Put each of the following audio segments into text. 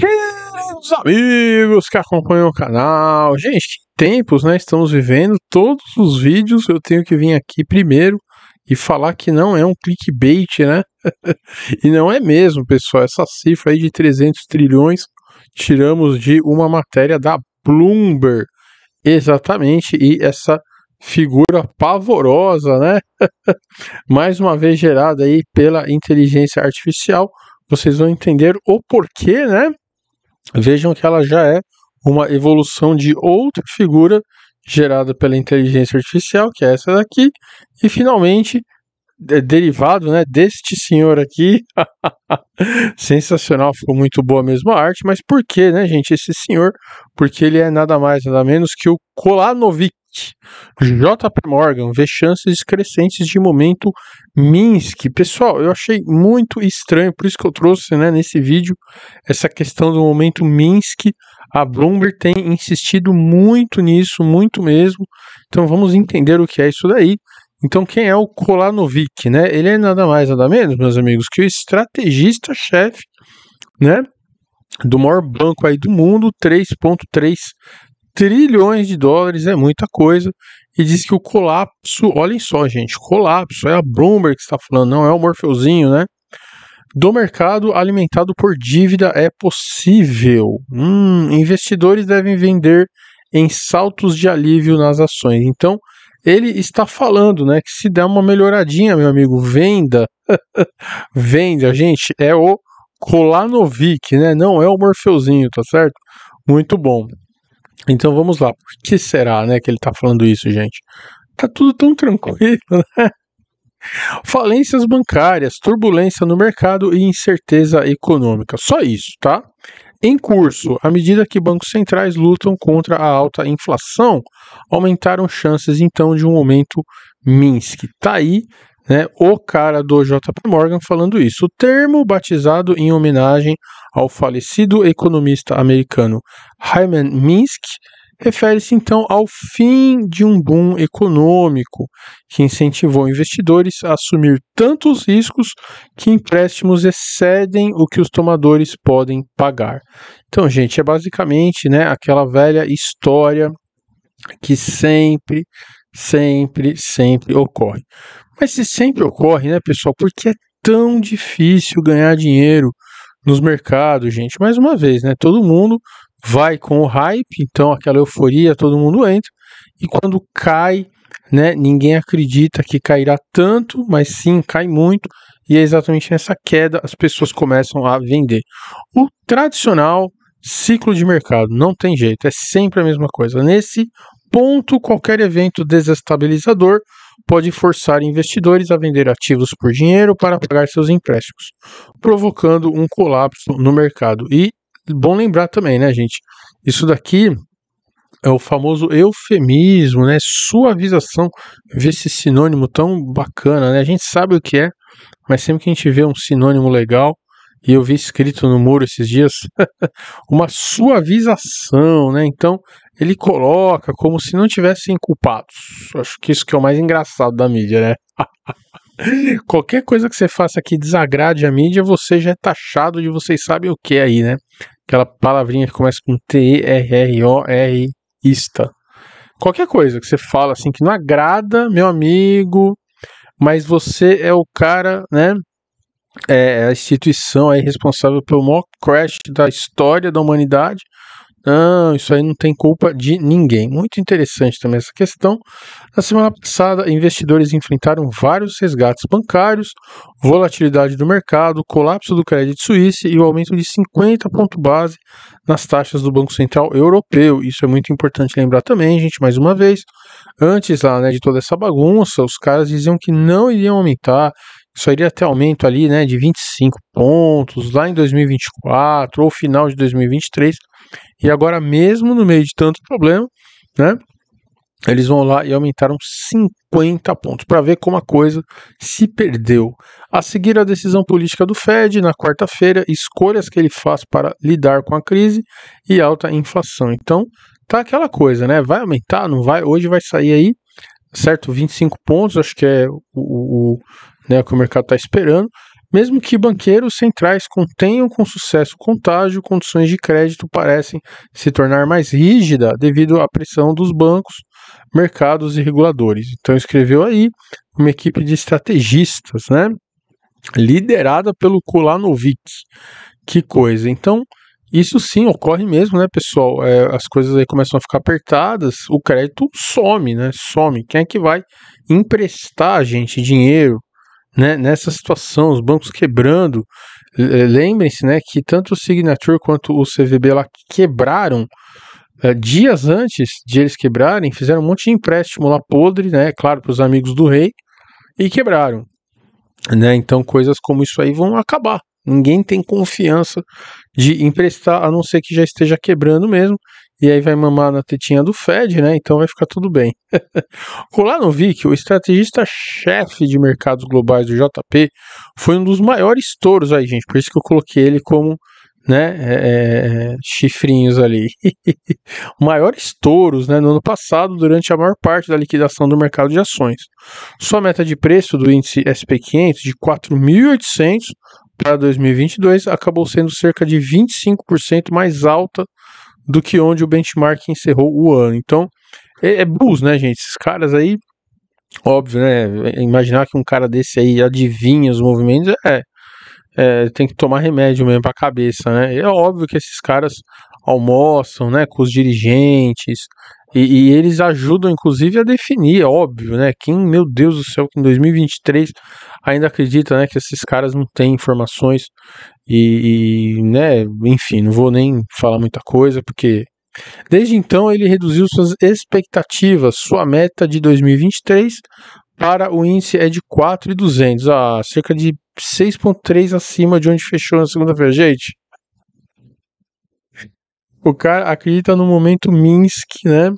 Queridos amigos que acompanham o canal, gente, que tempos, né? Estamos vivendo. Todos os vídeos eu tenho que vir aqui primeiro e falar que não é um clickbait, né? e não é mesmo, pessoal. Essa cifra aí de 300 trilhões tiramos de uma matéria da Bloomberg. Exatamente, e essa figura pavorosa, né? Mais uma vez gerada aí pela inteligência artificial. Vocês vão entender o porquê, né? vejam que ela já é uma evolução de outra figura gerada pela inteligência artificial, que é essa daqui, e finalmente derivado né, deste senhor aqui. Sensacional, ficou muito boa mesmo a arte, mas por que, né, gente, esse senhor? Porque ele é nada mais, nada menos que o Kolanovic. JP Morgan vê chances crescentes de momento Minsk. Pessoal, eu achei muito estranho, por isso que eu trouxe né, nesse vídeo essa questão do momento Minsk. A Bloomberg tem insistido muito nisso, muito mesmo. Então vamos entender o que é isso daí. Então, quem é o Kolanovic? Né? Ele é nada mais, nada menos, meus amigos, que o estrategista-chefe né, do maior banco aí do mundo, 3,3 trilhões de dólares, é muita coisa. E diz que o colapso, olhem só, gente, colapso, é a Bloomberg que está falando, não é o Morfeuzinho, né? do mercado alimentado por dívida é possível. Hum, investidores devem vender em saltos de alívio nas ações. Então, ele está falando, né? Que se der uma melhoradinha, meu amigo, venda. venda, gente, é o Kolanovic, né? Não é o Morfeuzinho, tá certo? Muito bom. Então vamos lá. Por que será, né, que ele tá falando isso, gente? Tá tudo tão tranquilo, né? Falências bancárias, turbulência no mercado e incerteza econômica. Só isso, tá? Em curso, à medida que bancos centrais lutam contra a alta inflação, aumentaram chances então de um aumento Minsk. Tá aí, né, o cara do JP Morgan falando isso. O termo batizado em homenagem ao falecido economista americano Hyman Minsk refere-se então ao fim de um boom econômico que incentivou investidores a assumir tantos riscos que empréstimos excedem o que os tomadores podem pagar. Então, gente, é basicamente né, aquela velha história que sempre, sempre, sempre ocorre. Mas se sempre ocorre, né, pessoal, porque é tão difícil ganhar dinheiro nos mercados, gente? Mais uma vez, né, todo mundo vai com o hype, então aquela euforia, todo mundo entra, e quando cai, né, ninguém acredita que cairá tanto, mas sim cai muito, e é exatamente nessa queda as pessoas começam a vender. O tradicional ciclo de mercado, não tem jeito, é sempre a mesma coisa. Nesse ponto, qualquer evento desestabilizador pode forçar investidores a vender ativos por dinheiro para pagar seus empréstimos, provocando um colapso no mercado. E bom lembrar também, né, gente? Isso daqui é o famoso eufemismo, né? Suavização. Ver esse sinônimo tão bacana, né? A gente sabe o que é, mas sempre que a gente vê um sinônimo legal, e eu vi escrito no muro esses dias, uma suavização, né? Então, ele coloca como se não tivessem culpados. Acho que isso que é o mais engraçado da mídia, né? Qualquer coisa que você faça que desagrade a mídia, você já é taxado de vocês sabem o que é aí, né? Aquela palavrinha que começa com T-E-R-R-O-R, ista. Qualquer coisa que você fala assim que não agrada, meu amigo, mas você é o cara, né? É, é a instituição aí responsável pelo maior crash da história da humanidade. Não, isso aí não tem culpa de ninguém. Muito interessante também essa questão. Na semana passada, investidores enfrentaram vários resgates bancários, volatilidade do mercado, colapso do crédito suíço e o aumento de 50 pontos base nas taxas do Banco Central Europeu. Isso é muito importante lembrar também, gente, mais uma vez. Antes lá, né, de toda essa bagunça, os caras diziam que não iriam aumentar, isso iria até aumento ali, né, de 25 pontos lá em 2024 ou final de 2023. E agora, mesmo no meio de tanto problema, né? Eles vão lá e aumentaram 50 pontos para ver como a coisa se perdeu. A seguir, a decisão política do Fed na quarta-feira, escolhas que ele faz para lidar com a crise e alta inflação. Então, tá aquela coisa, né? Vai aumentar, não vai? Hoje vai sair aí, certo? 25 pontos, acho que é o, o, né, o que o mercado está esperando. Mesmo que banqueiros centrais contenham com sucesso o contágio, condições de crédito parecem se tornar mais rígida devido à pressão dos bancos, mercados e reguladores. Então escreveu aí uma equipe de estrategistas, né? Liderada pelo Kulanovic. Que coisa. Então, isso sim ocorre mesmo, né, pessoal? É, as coisas aí começam a ficar apertadas, o crédito some, né? Some. Quem é que vai emprestar, gente, dinheiro né, nessa situação, os bancos quebrando. Eh, lembrem-se né, que tanto o Signature quanto o CVB lá quebraram é, dias antes de eles quebrarem, fizeram um monte de empréstimo lá podre, né, claro, para os amigos do rei, e quebraram. Né? Então, coisas como isso aí vão acabar. Ninguém tem confiança de emprestar, a não ser que já esteja quebrando mesmo e aí vai mamar na tetinha do Fed, né? Então vai ficar tudo bem. Colar no Vic, o estrategista-chefe de mercados globais do JP, foi um dos maiores touros aí, gente. Por isso que eu coloquei ele como né, é, é chifrinhos ali, maiores touros né, no ano passado durante a maior parte da liquidação do mercado de ações. Sua meta de preço do índice SP500 de 4.800 para 2022 acabou sendo cerca de 25% mais alta do que onde o benchmark encerrou o ano. Então, é, é né, gente? Esses caras aí, óbvio, né? Imaginar que um cara desse aí adivinha os movimentos é, é tem que tomar remédio mesmo para a cabeça, né? É óbvio que esses caras almoçam, né, com os dirigentes, e, e, eles ajudam, inclusive, a definir, é óbvio, né? Quem, meu Deus do céu, que em 2023 ainda acredita, né? Que esses caras não têm informações e, e né? Enfim, não vou nem falar muita coisa, porque desde então ele reduziu suas expectativas, sua meta de 2023 para o índice é de 4,200, a ah, cerca de 6,3 acima de onde fechou na segunda-feira. Gente, o cara acredita no momento Minsk, né?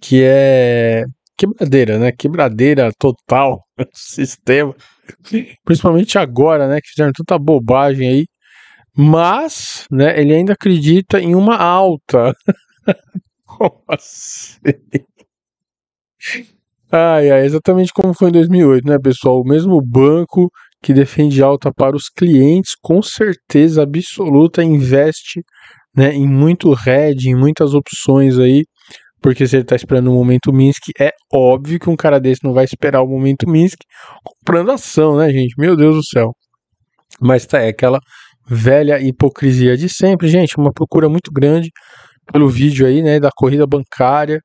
que é quebradeira, né? Quebradeira total, sistema. Principalmente agora, né? Que fizeram tanta bobagem aí. Mas, né? Ele ainda acredita em uma alta. como assim? Ai, ai, exatamente como foi em 2008, né, pessoal? O mesmo banco que defende alta para os clientes, com certeza absoluta, investe né, em muito red, em muitas opções aí porque se ele tá esperando o momento Minsk, é óbvio que um cara desse não vai esperar o momento Minsk comprando ação, né, gente? Meu Deus do céu. Mas tá, é aquela velha hipocrisia de sempre, gente. Uma procura muito grande pelo vídeo aí, né, da corrida bancária.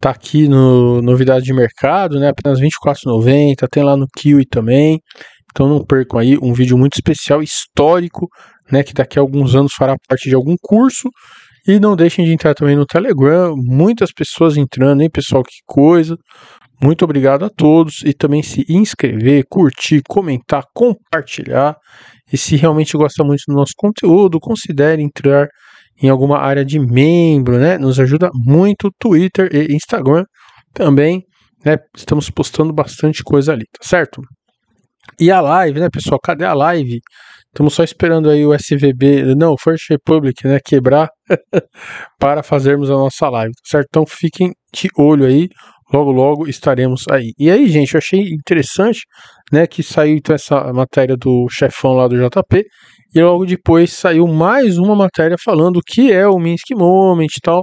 Tá aqui no Novidade de Mercado, né, apenas R$24,90. Tem lá no Kiwi também. Então não percam aí um vídeo muito especial, histórico, né, que daqui a alguns anos fará parte de algum curso e não deixem de entrar também no Telegram. Muitas pessoas entrando, hein, pessoal? Que coisa. Muito obrigado a todos e também se inscrever, curtir, comentar, compartilhar. E se realmente gosta muito do nosso conteúdo, considere entrar em alguma área de membro, né? Nos ajuda muito Twitter e Instagram também, né? Estamos postando bastante coisa ali, tá certo? E a live, né, pessoal? Cadê a live? Estamos só esperando aí o SVB, não, First Republic, né, quebrar para fazermos a nossa live, tá certo? Então fiquem de olho aí, logo logo estaremos aí. E aí, gente, eu achei interessante, né, que saiu então essa matéria do chefão lá do JP e logo depois saiu mais uma matéria falando o que é o Minsk Moment e tal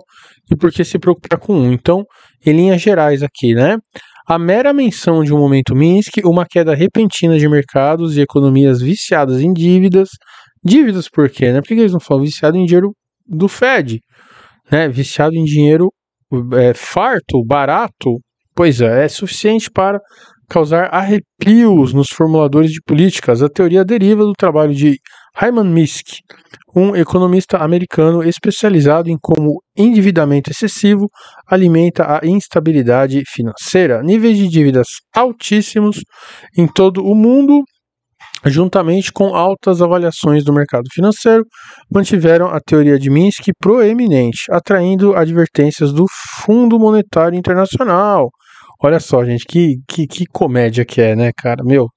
e por que se preocupar com um. Então, em linhas gerais aqui, né? A mera menção de um momento Minsk, uma queda repentina de mercados e economias viciadas em dívidas. Dívidas por quê? Né? Porque eles não falam viciado em dinheiro do Fed? Né? Viciado em dinheiro é, farto, barato? Pois é, é suficiente para causar arrepios nos formuladores de políticas. A teoria deriva do trabalho de Hyman Misk, um economista americano especializado em como endividamento excessivo alimenta a instabilidade financeira. Níveis de dívidas altíssimos em todo o mundo, juntamente com altas avaliações do mercado financeiro, mantiveram a teoria de Minsk proeminente, atraindo advertências do Fundo Monetário Internacional. Olha só, gente, que, que, que comédia que é, né, cara? Meu,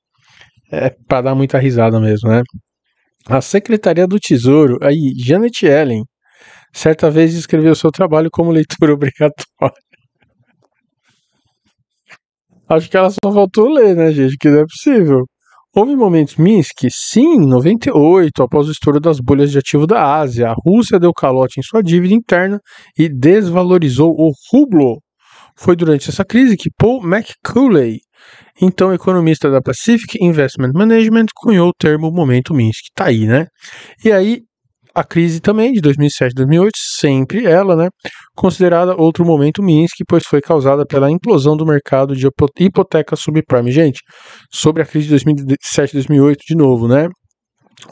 é para dar muita risada mesmo, né? A Secretaria do Tesouro, aí, Janet Yellen, certa vez escreveu seu trabalho como leitura obrigatória. Acho que ela só faltou ler, né, gente? Que não é possível. Houve momentos Minsk, sim, em 98, após o estouro das bolhas de ativo da Ásia, a Rússia deu calote em sua dívida interna e desvalorizou o rublo. Foi durante essa crise que Paul McCulley então, o economista da Pacific Investment Management cunhou o termo momento Minsk. Tá aí, né? E aí, a crise também de 2007 2008, sempre ela, né? Considerada outro momento Minsk, pois foi causada pela implosão do mercado de hipoteca subprime. Gente, sobre a crise de 2007 2008 de novo, né?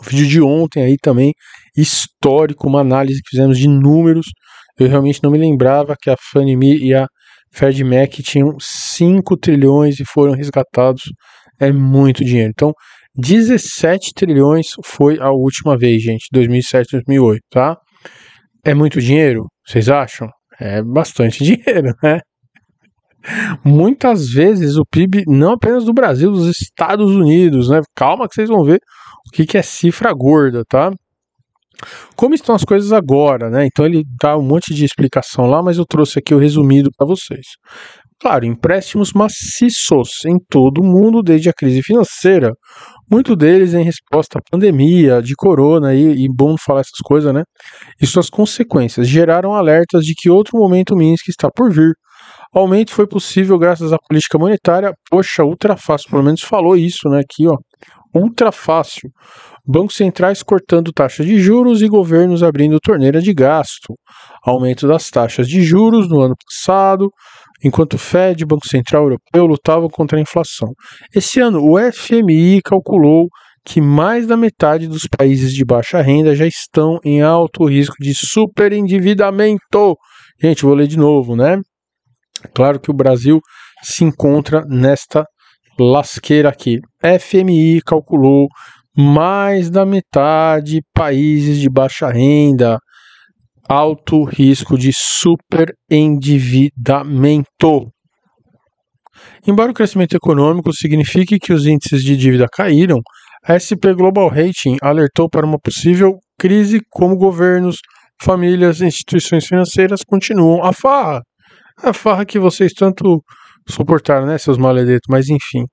O vídeo de ontem aí também, histórico, uma análise que fizemos de números. Eu realmente não me lembrava que a Fannie Mae e a Fed Mac tinham 5 trilhões e foram resgatados. É muito dinheiro. Então, 17 trilhões foi a última vez, gente, 2007, 2008, tá? É muito dinheiro, vocês acham? É bastante dinheiro, né? Muitas vezes o PIB, não apenas do Brasil, dos Estados Unidos, né? Calma que vocês vão ver o que, que é cifra gorda, tá? como estão as coisas agora, né? Então ele dá um monte de explicação lá, mas eu trouxe aqui o resumido para vocês. Claro, empréstimos maciços em todo o mundo desde a crise financeira, muito deles em resposta à pandemia de corona e, e bom falar essas coisas, né? E suas consequências geraram alertas de que outro momento Minsk está por vir. O aumento foi possível graças à política monetária. Poxa, Ultrafácil pelo menos falou isso, né? Aqui, ó ultra fácil. Bancos centrais cortando taxas de juros e governos abrindo torneira de gasto. Aumento das taxas de juros no ano passado, enquanto o Fed e Banco Central Europeu lutavam contra a inflação. Esse ano, o FMI calculou que mais da metade dos países de baixa renda já estão em alto risco de superendividamento. Gente, vou ler de novo, né? Claro que o Brasil se encontra nesta lasqueira aqui. FMI calculou mais da metade países de baixa renda, alto risco de superendividamento. Embora o crescimento econômico signifique que os índices de dívida caíram, a SP Global Rating alertou para uma possível crise como governos, famílias e instituições financeiras continuam a farra. A farra que vocês tanto suportaram né, seus maledetos, mas enfim.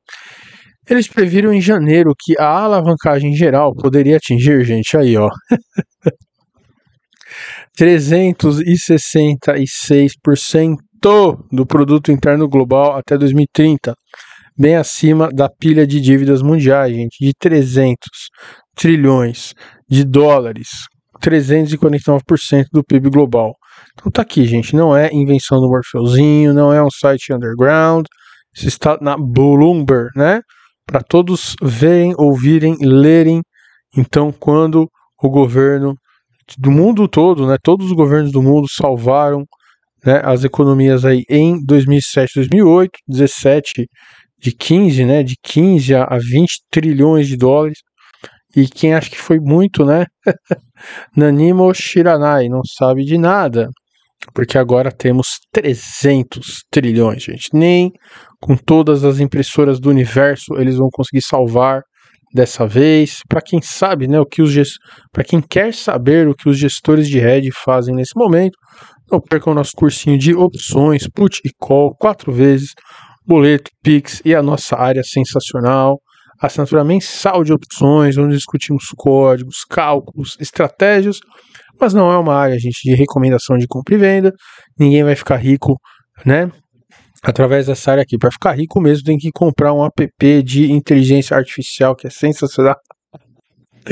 Eles previram em janeiro que a alavancagem geral poderia atingir, gente, aí, ó. 366% do produto interno global até 2030, bem acima da pilha de dívidas mundiais, gente, de 300 trilhões de dólares, 349% do PIB global. Então tá aqui, gente. Não é invenção do Morfeuzinho, não é um site underground. Isso está na Bloomberg, né? Para todos verem, ouvirem, lerem. Então, quando o governo do mundo todo, né? Todos os governos do mundo salvaram né, as economias aí em 2007, 2008, 17 de 15, né? De 15 a 20 trilhões de dólares. E quem acha que foi muito, né? Nanimo Shiranai não sabe de nada, porque agora temos 300 trilhões, gente. Nem com todas as impressoras do universo eles vão conseguir salvar dessa vez. Para quem sabe, né, o que os gest... para quem quer saber o que os gestores de rede fazem nesse momento, não percam o nosso cursinho de opções, put e call quatro vezes, boleto, Pix e a nossa área sensacional assinatura mensal de opções, onde discutimos códigos, cálculos, estratégias, mas não é uma área, gente, de recomendação de compra e venda. Ninguém vai ficar rico, né? Através dessa área aqui. Para ficar rico mesmo, tem que comprar um app de inteligência artificial que é sensacional.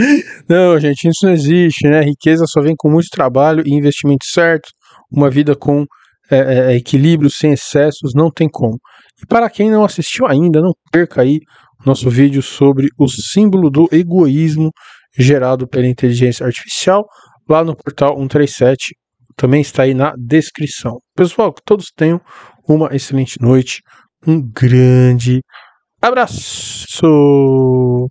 Não, gente, isso não existe, né? Riqueza só vem com muito trabalho e investimento certo, uma vida com é, é, é equilíbrio, sem excessos, não tem como. E para quem não assistiu ainda, não perca aí nosso vídeo sobre o símbolo do egoísmo gerado pela inteligência artificial lá no portal 137. Também está aí na descrição. Pessoal, que todos tenham uma excelente noite. Um grande abraço!